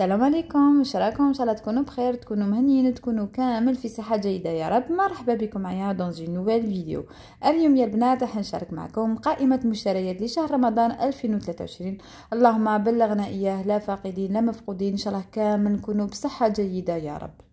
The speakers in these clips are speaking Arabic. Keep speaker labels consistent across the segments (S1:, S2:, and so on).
S1: السلام عليكم واش راكم ان شاء الله تكونوا بخير تكونوا مهنيين تكونوا كامل في صحه جيده يا رب مرحبا بكم معايا دون جي نوفيل فيديو اليوم يا البنات راح نشارك معكم قائمه مشتريات لشهر رمضان 2023 اللهم بلغنا اياه لا فاقدين لا مفقودين ان شاء الله كامل نكونوا بصحه جيده يا رب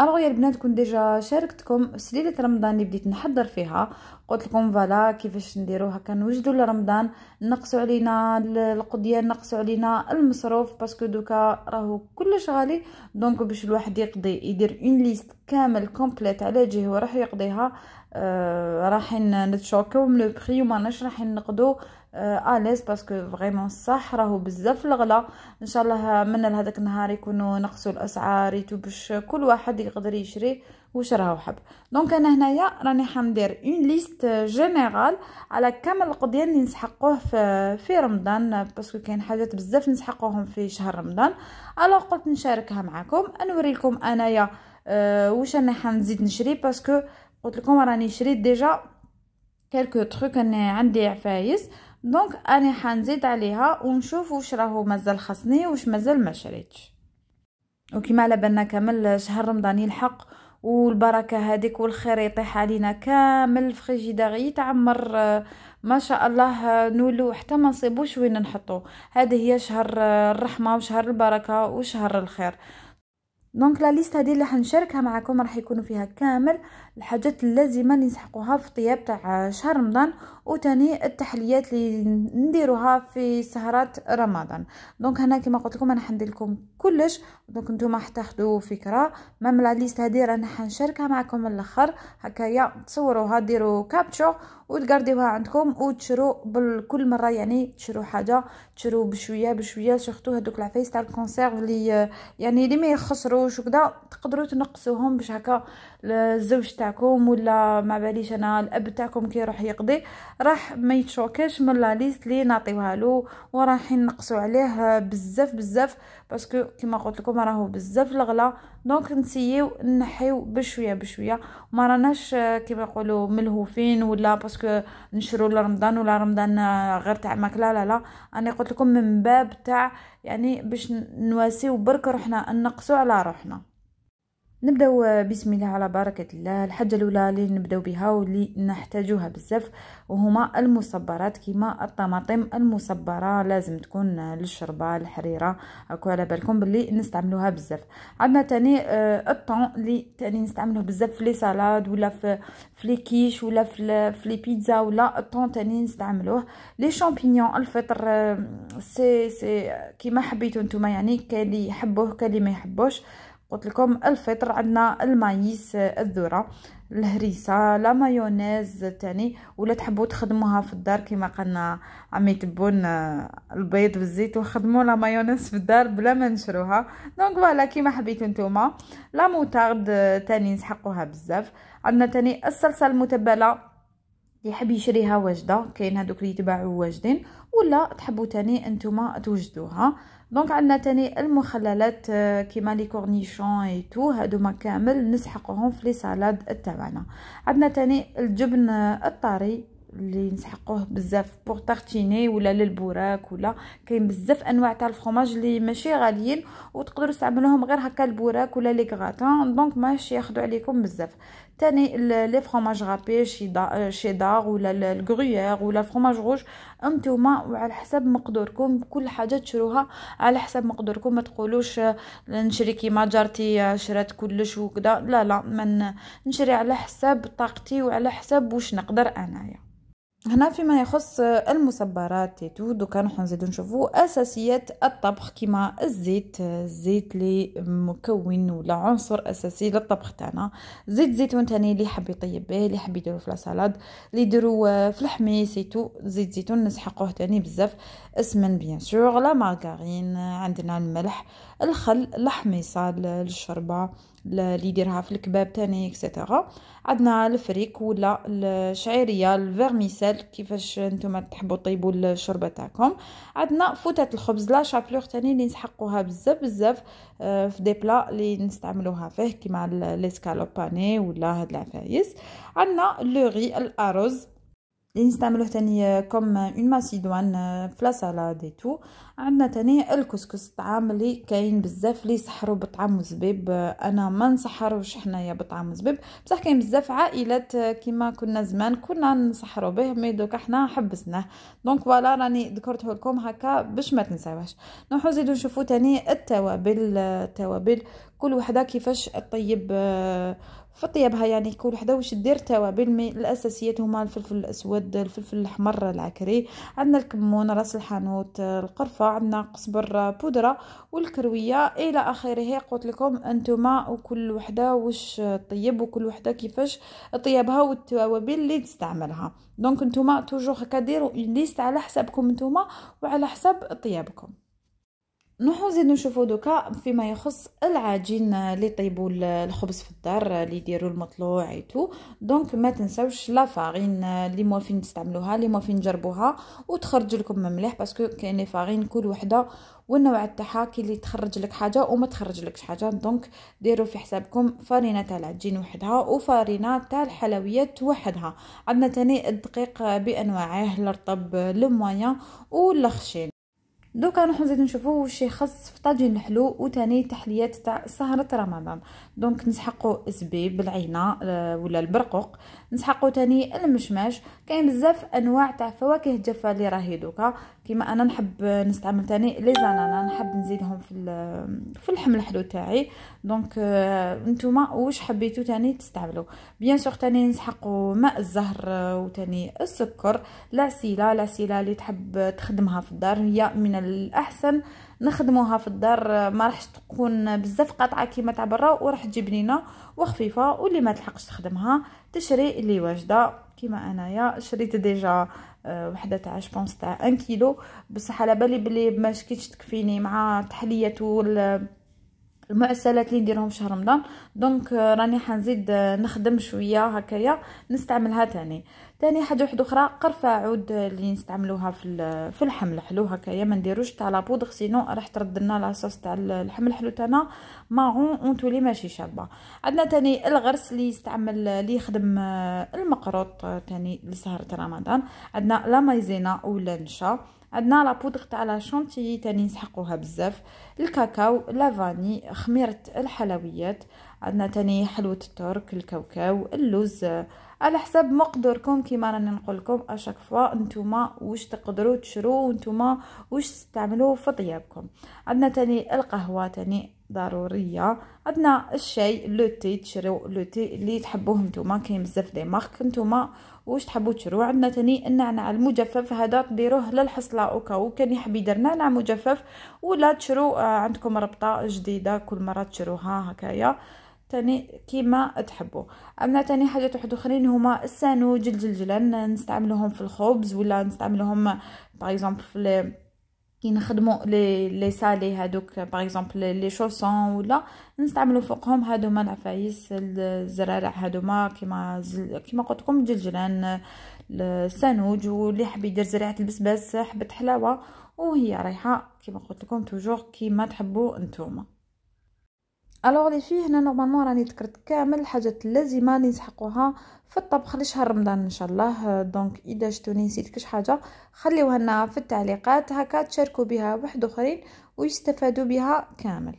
S1: الوغ يا البنات كنت ديجا شاركتكم سليله رمضان اللي بديت نحضر فيها قلت لكم فوالا كيفاش نديرو هكا نوجدو لرمضان نقصوا علينا القضيه نقصوا علينا المصروف باسكو دوكا راهو كلش غالي دونك باش الواحد يقضي يدير اون ليست كامل كومبليت على جهه وراح يقضيها آه راح نتشوكو من لو بري وماناش راح نقدو آه باسكو فريمون الصح راهو بزاف الغلا ان شاء الله من هذاك النهار يكونوا نقصوا الاسعار باش كل واحد يقدر يشري واش راهو حب دونك انا هنايا راني حندير اون ليست جينيرال على كامل القضيه اللي نسحقوه في, في رمضان باسكو كاين حاجات بزاف نسحقوهم في شهر رمضان الوغ قلت نشاركها معكم نوريلكم انايا واش انا حنزيد نشري باسكو قلت لكم راني شريت ديجا كلكو تروك انا عندي عفايس دونك انا حنزيد عليها ونشوف واش راهو مازال خاصني واش مازال ما شريتش وكيما على بالنا كامل شهر رمضان يلحق والبركه هذيك والخير يطيح علينا كامل الفريجيدير يتعمر ما شاء الله نولو حتى ما نصيبوش وين نحطو هذه هي شهر الرحمه وشهر البركه وشهر الخير دونك لا ليست هذه اللي حنشاركها معكم راح يكونوا فيها كامل الحاجات اللازمه اللي نسحقوها في طياب تاع شهر رمضان وتاني التحليات اللي نديروها في سهرات رمضان دونك هنا كما قلت لكم انا حندير لكم كلش دونك نتوما تاخذوا فكره مام من ليست هذه رانا حنشاركها معكم الاخر هكايا تصوروها ديروا كابتشو وتقرديوها عندكم وتشرو بكل مره يعني تشرو حاجه تشرو بشويه بشويه سورتو هذوك العفايس تاع الكونسيرف اللي يعني اللي ما يخسروش وكذا تقدروا تنقصوهم باش هكا الزوج تاع تاعكم ولا ما باليش انا الاب تاعكم كي يروح يقضي راح ما يتشوكش من لا ليست لي نعطيوها له وراح نقصوا عليه بزاف بزاف باسكو كيما قلت لكم راهو بزاف الغلا دونك نسيو نحيو بشويه بشويه ما راناش كيما يقولوا ملهوفين ولا باسكو نشرو لرمضان ولا رمضان غير تاع ماكله لا لا انا قلت لكم من باب تاع يعني باش نواسيو برك روحنا نقصوا على روحنا نبداو آه، بسم الله على بركه الله الحاجه الاولى اللي نبداو بها واللي نحتاجوها بزاف وهما المصبرات كيما الطماطم المصبره لازم تكون آه، للشربه الحريره هكا على بالكم باللي نستعملوها بزاف عندنا تاني آه الطون اللي تاني نستعملوه بزاف في لي سالاد ولا في في لي كيش ولا في في لي بيتزا ولا الطون تاني نستعملوه لي شامبينيون الفطر آه، سي سي كيما حبيتو نتوما يعني كاين اللي يحبوه كاين اللي ما يحبوش قلت لكم الفطر عندنا المايس الذره الهريسه لا مايونيز تاني ولا تحبوا تخدموها في الدار كما قلنا عمي تبون آه، البيض بالزيت وخدموا لا مايونيز في الدار بلا ما نشروها دونك فوالا كيما حبيتو نتوما لا موتارد آه، تاني نسحقوها بزاف عندنا تاني الصلصه المتبله اللي يحب يشريها واجده كاين هذوك اللي يتباعوا واجدين ولا تحبوا تاني نتوما توجدوها دونك عندنا تاني المخللات آه، كيما لي كورنيشون اي تو هادوما كامل نسحقوهم في لي سالاد تاعنا عندنا تاني الجبن الطري اللي نسحقوه بزاف بورطارتيني ولا للبوراك ولا كاين بزاف انواع تاع الفرماج اللي ماشي غاليين وتقدروا تستعملوهم غير هكا البوراك ولا لي غراتان دونك ماشي ياخذوا عليكم بزاف تاني لي فرماج غابي دار ولا الغرويير ولا الفرماج روج انتوما وعلى حسب مقدوركم كل حاجه تشروها على حسب مقدوركم ما تقولوش نشري كيما جارتي شرات كلش وكذا لا لا من نشري على حساب طاقتي وعلى حساب واش نقدر انايا هنا فيما يخص المسبرات تيتو دوكا نحن نزيدو نشوفو اساسيات الطبخ كيما الزيت الزيت لي مكون ولا عنصر اساسي للطبخ تاعنا زيت زيتون تاني لي حبي يطيب به لي حبي يديرو في لاصالاد لي يديرو في الحميس تيتو زيت زيتون نسحقوه تاني بزاف اسمن بيان سور لا مارغارين عندنا الملح الخل الحميصه الشربه اللي يديرها في الكباب تاني اكسيتيرا عندنا الفريك ولا الشعيريه الفيرميسيل كيفاش نتوما تحبوا طيبوا الشوربه تاعكم عندنا فوتات الخبز لا شابلوغ تاني اللي نسحقوها بزاف بزاف آه، في دي بلا اللي نستعملوها فيه كيما ليسكالوباني ولا هاد العفايس عندنا لوغي الارز اللي نستعملوه تاني كوم اون ماسيدوان في لاسالاد اي تو عندنا تاني الكسكس طعام اللي كاين بزاف اللي يسحروا بطعام وزبيب انا ما نسحروش حنايا بطعام وزبيب بصح كاين بزاف عائلات كيما كنا زمان كنا نسحروا به مي دوكا حنا حبسناه دونك فوالا راني ذكرته لكم هكا باش ما تنساوهش نروحو نزيدو نشوفو تاني التوابل التوابل كل وحده كيفاش طيب في طيبها يعني كل وحده واش دير التوابل الاساسيات هما الفلفل الاسود الفلفل الاحمر العكري عندنا الكمون راس الحانوت آه، القرفه عندنا قزبر آه، بودره والكرويه الى اخره قلت لكم انتما وكل وحده واش طيب وكل وحده كيفاش طيبها والتوابل اللي تستعملها دونك انتما توجور هكا ديروا ليست على حسابكم انتما وعلى حساب طيابكم نروحو نزيدو نشوفو دوكا فيما يخص العجين اللي طيبو الخبز في الدار اللي يديرو المطلوع ايتو دونك ما تنساوش لا فارين اللي موالفين تستعملوها اللي موالفين تجربوها وتخرج لكم مليح باسكو كاين فارين كل وحده والنوع تاعها كي اللي تخرج لك حاجه وما تخرج لكش حاجه دونك ديروا في حسابكم فارينه تاع العجين وحدها وفارينه تاع الحلويات وحدها عندنا تاني الدقيق بانواعه الرطب المويان والخشين دوكا نروحو نزيد نشوفو واش يخص في طاجين الحلو وتاني تحليات تاع سهرة رمضان دونك نسحقو الزبيب بالعينة آه، ولا البرقوق نسحقو تاني المشماش كاين بزاف انواع تاع فواكه جافة اللي راهي دوكا كيما انا نحب نستعمل تاني لي زانانا نحب نزيدهم في في اللحم الحلو تاعي دونك آه، نتوما واش حبيتو تاني تستعملوا بيان سور تاني نسحقوا ماء الزهر آه، وتاني السكر العسيله العسيله اللي تحب تخدمها في الدار هي من الاحسن نخدموها في الدار آه، ما راحش تكون بزاف قطعه كيما تاع برا وراح تجيب لينا وخفيفه واللي ما تلحقش تخدمها تشري اللي واجده كيما انايا شريت ديجا آه، وحده تاع جوبونس تاع 1 كيلو بصح على بالي بلي ما شكيتش تكفيني مع تحليه المعسلات اللي نديرهم في شهر رمضان دونك آه، راني حنزيد آه، نخدم شويه هكايا نستعملها تاني تاني حاجه وحده اخرى قرفه عود آه، اللي نستعملوها في في الحمل حلو هكايا ما نديروش تاع لابودغ سينو راح ترد لنا لاصوص تاع الحمل حلو تاعنا ماغون تولي ماشي شابه عندنا تاني الغرس اللي يستعمل اللي يخدم المقروط تاني لسهره رمضان عندنا لا مايزينا ولا نشا عندنا لا بودغ تاع لا شونتيي تاني نسحقوها بزاف الكاكاو لافاني خميره الحلويات عندنا تاني حلوه الترك الكاوكاو اللوز على حسب مقدوركم كيما راني نقول لكم اشاك فوا نتوما واش تقدروا تشرو نتوما واش تستعملوا في طيابكم عندنا تاني القهوه تاني ضروريه عندنا الشاي لو تي تشرو لو تي اللي تحبوه نتوما كاين بزاف دي مارك نتوما واش تحبوا تشرو عندنا تاني النعناع المجفف هذا ديروه للحصله اوكا وكان يحب يدير نعناع مجفف ولا تشرو آه، عندكم ربطه جديده كل مره تشروها هكايا تاني كيما تحبوا عندنا تاني حاجات واحد اخرين هما السانو جلجلجلان نستعملوهم في الخبز ولا نستعملوهم باغ في كي نخدمو لي لي سالي هادوك باغ اكزومبل لي شوسون ولا نستعملو فوقهم مال العفايس الزرارع هادوما كيما زل... كيما قلت لكم الجلجلان السانوج واللي حب يدير زريعه البسباس حبه حلاوه وهي رايحه كيما قلت لكم توجور كيما تحبوا نتوما الوغ لي فيه هنا نورمالمون راني ذكرت كامل الحاجات اللازمه اللي نسحقوها في الطبخ لشهر رمضان ان شاء الله دونك اذا شتوني نسيت كش حاجه خليوها لنا في التعليقات هكا تشاركوا بها واحد اخرين ويستفادوا بها كامل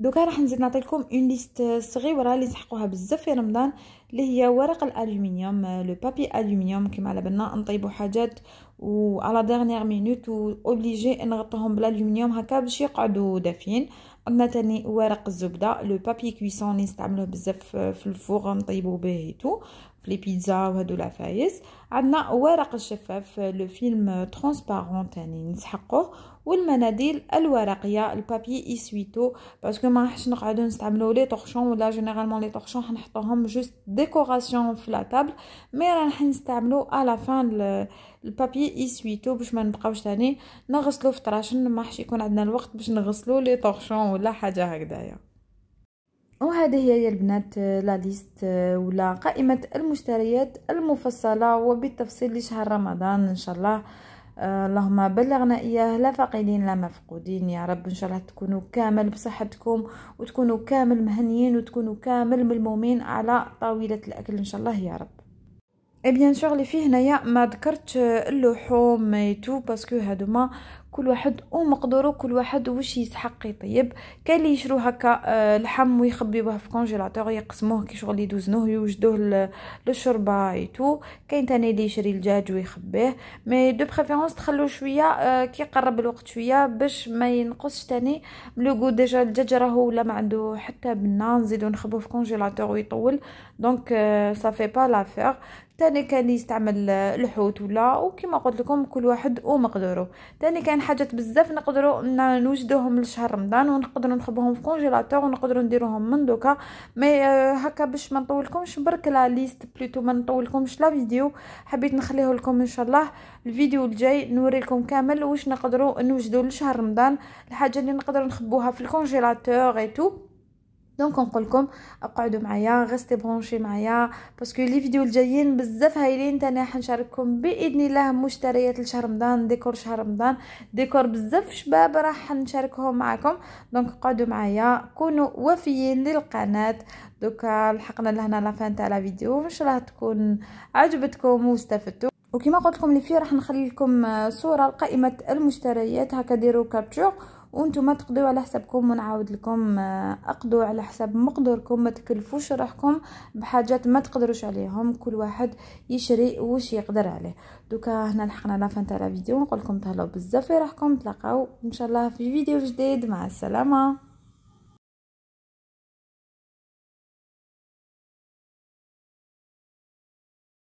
S1: دوكا راح نزيد نعطيكم اون ليست صغيره اللي نسحقوها بزاف في رمضان اللي هي ورق الالومنيوم لو بابي الومنيوم كما على بالنا نطيبو حاجات و على ديرنيير مينوت و اوبليجي نغطوهم بالالومنيوم هكا باش يقعدوا دافيين عندنا تاني ورق الزبده لو بابي كويسون اللي نستعملوه بزاف في الفوغ نطيبو به ايتو لي بيتزا وهادو العفايس عندنا ورق الشفاف لو فيلم ترونسبارون ثاني نسحقوه والمناديل الورقيه البابي اسويتو باسكو ما راحش نقعدو نستعملو لي طوخشون ولا جينيرالمون لي طوخشون حنحطوهم جوست ديكوراسيون في لا طابل مي راح حنستعملو على فان البابي ايسويتو باش ما نبقاوش ثاني نغسلو في طراشن ما حش يكون عندنا الوقت باش نغسلو لي طوخشون ولا حاجه هكذايا وهذا هي البنات آه، لا ليست آه، ولا قائمه المشتريات المفصله وبالتفصيل لشهر رمضان ان شاء الله آه، اللهم بلغنا اياه لا فاقدين لا مفقودين يا رب ان شاء الله تكونوا كامل بصحتكم وتكونوا كامل مهنيين وتكونوا كامل ملمومين على طاوله الاكل ان شاء الله يا رب اي بيان سور لي فيه هنايا ما ذكرتش اللحوم ايتو باسكو هادوما كل واحد ومقدرو كل واحد واش يسحق يطيب كاين اللي يشرو هكا آه، لحم ويخبيوه في كونجيلاتور يقسموه كي شغل يدوزنوه يوجدوه للشربه ايتو كاين تاني اللي يشري الدجاج ويخبيه مي دو بريفيرونس تخلو شويه آه، كي قرب الوقت شويه باش ما ينقصش تاني لو ديجا الدجاج راهو ولا ما عنده حتى بنه نزيدو نخبوه في كونجيلاتور ويطول دونك سافي با لافير تاني كان يستعمل الحوت ولا وكما قلت لكم كل واحد ومقدرو تاني كان حاجات بزاف نقدروا نوجدوهم لشهر رمضان ونقدروا نخبوهم في كونجيلاتور ونقدروا نديروهم من دوكا مي آه، هكا باش ما نطولكمش برك لا ليست بلوتو ما نطولكمش لا فيديو حبيت نخليه لكم ان شاء الله الفيديو الجاي نوريكم كامل واش نقدروا نوجدوا لشهر رمضان الحاجه اللي نقدروا نخبوها في الكونجيلاتور اي تو دونك نقول لكم اقعدوا معايا غستي برونشي معايا باسكو لي فيديو الجايين بزاف هايلين تانا حنشارككم باذن الله مشتريات لشهر رمضان ديكور شهر رمضان ديكور بزاف شباب راح نشاركهم معكم دونك قعدوا معايا كونوا وفيين للقناه دوكا لحقنا لهنا لافان تاع لا فيديو ان شاء الله تكون عجبتكم واستفدتوا وكما قلت لكم لي في راح نخلي لكم صوره لقائمه المشتريات هكا ديروا كابتشور وانتم ما تقضيو على حسابكم ونعاود لكم آه، اقضوا على حساب مقدوركم ما تكلفوش روحكم بحاجات ما تقدروش عليهم كل واحد يشري واش يقدر عليه دوكا هنا لحقنا لافان تاع الفيديو نقول لكم تهلاو بزاف في روحكم تلاقاو ان شاء الله في فيديو جديد مع السلامه